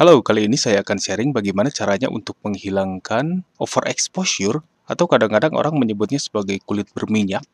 Halo, kali ini saya akan sharing bagaimana caranya untuk menghilangkan overexposure atau kadang-kadang orang menyebutnya sebagai kulit berminyak.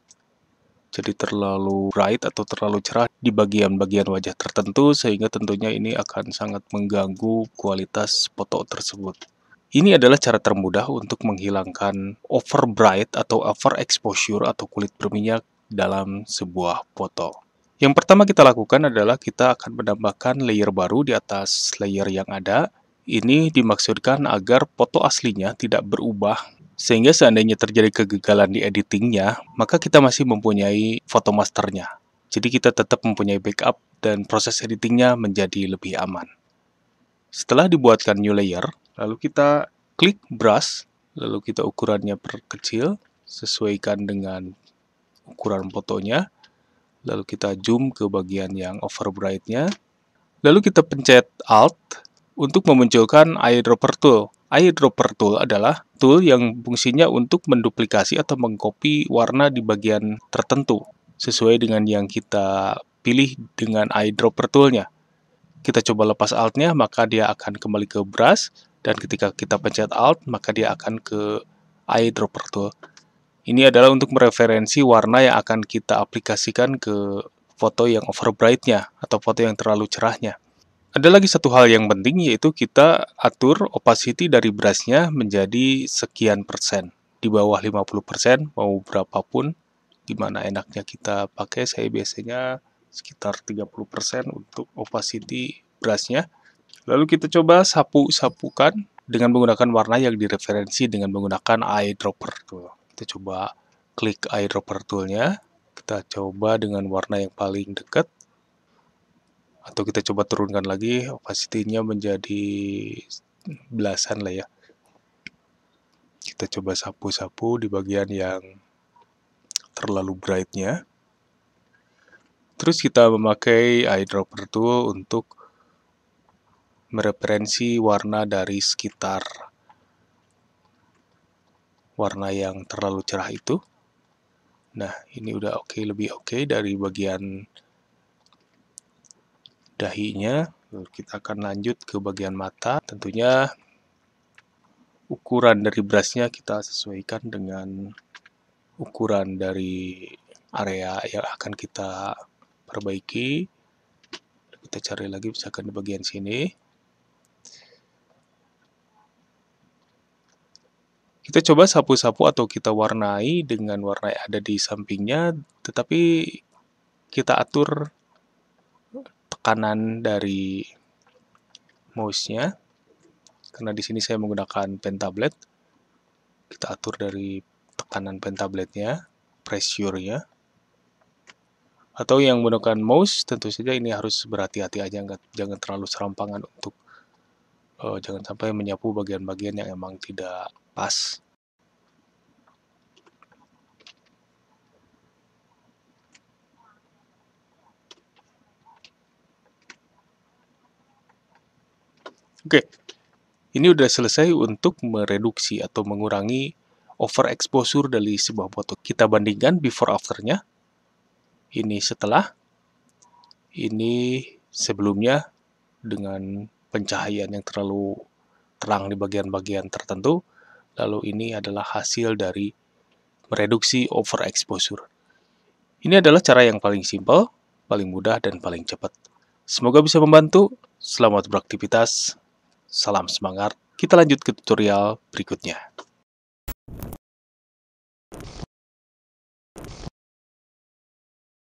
Jadi terlalu bright atau terlalu cerah di bagian-bagian wajah tertentu sehingga tentunya ini akan sangat mengganggu kualitas foto tersebut. Ini adalah cara termudah untuk menghilangkan overbright atau overexposure atau kulit berminyak dalam sebuah foto. Yang pertama kita lakukan adalah kita akan menambahkan layer baru di atas layer yang ada. Ini dimaksudkan agar foto aslinya tidak berubah, sehingga seandainya terjadi kegagalan di editingnya, maka kita masih mempunyai foto masternya. Jadi kita tetap mempunyai backup dan proses editingnya menjadi lebih aman. Setelah dibuatkan new layer, lalu kita klik brush, lalu kita ukurannya perkecil, sesuaikan dengan ukuran fotonya, lalu kita zoom ke bagian yang overbrightnya, lalu kita pencet Alt untuk memunculkan eyedropper tool. Eyedropper tool adalah tool yang fungsinya untuk menduplikasi atau mengcopy warna di bagian tertentu sesuai dengan yang kita pilih dengan eyedropper toolnya. Kita coba lepas Alt-nya, maka dia akan kembali ke brush, dan ketika kita pencet Alt, maka dia akan ke eyedropper tool. Ini adalah untuk mereferensi warna yang akan kita aplikasikan ke foto yang overbrightnya atau foto yang terlalu cerahnya. Ada lagi satu hal yang penting yaitu kita atur opacity dari brushnya menjadi sekian persen. Di bawah 50 persen, mau berapapun, gimana enaknya kita pakai, saya biasanya sekitar 30 persen untuk opacity brushnya. Lalu kita coba sapu-sapukan dengan menggunakan warna yang direferensi dengan menggunakan eyedropper. Tuh. Kita coba klik eyedropper toolnya. Kita coba dengan warna yang paling dekat. Atau kita coba turunkan lagi opacity-nya menjadi belasan lah ya. Kita coba sapu-sapu di bagian yang terlalu brightnya. Terus kita memakai eyedropper tool untuk mereferensi warna dari sekitar warna yang terlalu cerah itu. Nah, ini udah oke, okay, lebih oke okay dari bagian dahinya. Lalu kita akan lanjut ke bagian mata. Tentunya ukuran dari brushnya kita sesuaikan dengan ukuran dari area yang akan kita perbaiki. Kita cari lagi misalkan di bagian sini. Kita coba sapu-sapu atau kita warnai dengan warna yang ada di sampingnya, tetapi kita atur tekanan dari mouse-nya. Karena di sini saya menggunakan pen tablet, kita atur dari tekanan pen tabletnya, pressure-nya. Atau yang menggunakan mouse, tentu saja ini harus berhati-hati aja, nggak, jangan terlalu serampangan untuk uh, jangan sampai menyapu bagian-bagian yang emang tidak pas. Oke, ini udah selesai untuk mereduksi atau mengurangi overexposure dari sebuah foto. Kita bandingkan before afternya. Ini setelah, ini sebelumnya dengan pencahayaan yang terlalu terang di bagian-bagian tertentu lalu ini adalah hasil dari mereduksi overexposure. Ini adalah cara yang paling simpel, paling mudah, dan paling cepat. Semoga bisa membantu. Selamat beraktivitas. Salam semangat. Kita lanjut ke tutorial berikutnya.